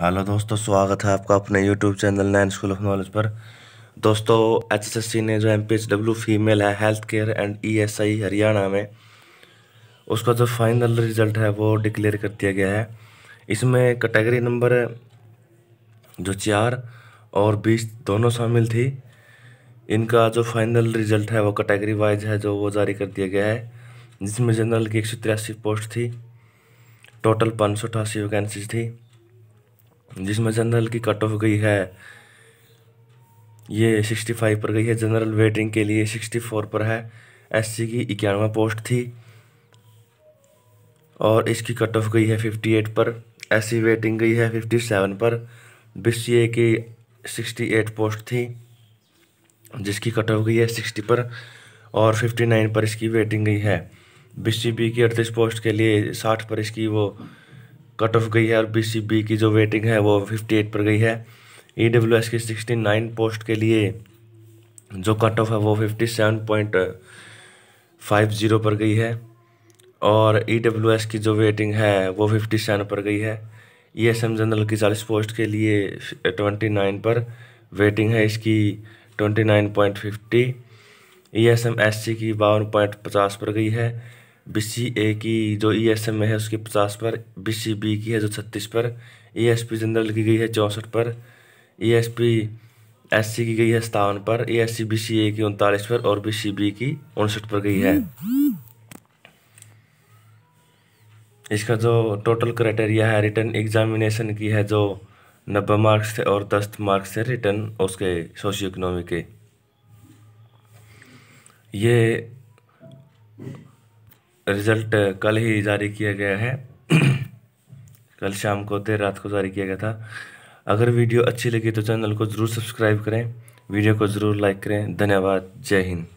hello दोस्तों स्वागत है आपका अपने यूट्यूब चैनल नैन स्कूल ऑफ नॉलेज पर दोस्तों एचएसएससी ने जो एमपीएचडब्ल्यू फीमेल है health care and ESI Haryana में उसका जो फाइनल रिजल्ट है वो डिक्लेयर कर दिया गया है इसमें कैटेगरी नंबर जो चार और बीस दोनों शामिल थी इनका जो फाइनल रिजल्ट है वो कैटेगरी वाइज है जो वो जारी कर दिया गया है जिसमें जनरल की एक सौ तिरासी पोस्ट थी टोटल पाँच सौ अठासी वैकेंसीज थी जिसमें जनरल की कट ऑफ गई है ये सिक्सटी फाइव पर गई है जनरल वेटिंग के लिए सिक्सटी फोर पर है एससी की इक्यानवे पोस्ट थी और इसकी कट ऑफ गई है फिफ्टी एट पर एससी वेटिंग गई है फिफ्टी सेवन पर बीसीए की सिक्सटी एट पोस्ट थी जिसकी कट ऑफ गई है सिक्सटी पर और फिफ्टी नाइन पर इसकी वेटिंग गई है बीसीबी की अड़तीस पोस्ट के लिए साठ पर इसकी वो कट ऑफ गई है और बी की जो वेटिंग है वो फिफ्टी एट पर गई है ई डब्ल्यू एस की सिक्सटी नाइन पोस्ट के लिए जो कट ऑफ है वो fifty seven point five zero पर गई है और ई डब्ल्यू एस की जो वेटिंग है वो फिफ्टी सेवन पर गई है ई एस एम जनरल की चालीस पोस्ट के लिए ट्वेंटी नाइन पर वेटिंग है इसकी twenty nine point fifty E S M S C की बावन पॉइंट पचास पर गई है बी सी ए की जो ई एस एम है उसकी पचास पर बी सी बी की है जो छत्तीस पर ई एस पी जनरल की गई है चौंसठ पर E S P S C की गई है सतावन पर E S C B C ए की उनतालीस पर और बी सी बी की उनसठ पर गई है इसका जो टोटल क्राइटेरिया है रिटर्न एग्जामिनेशन की है जो नब्बे मार्क्स थे और दस मार्क्स थे रिटर्न उसके सोशियो इकोनॉमी के ये रिज़ल्ट कल ही जारी किया गया है कल शाम को देर रात को जारी किया गया था अगर वीडियो अच्छी लगी तो चैनल को ज़रूर सब्सक्राइब करें वीडियो को ज़रूर लाइक करें धन्यवाद जय हिंद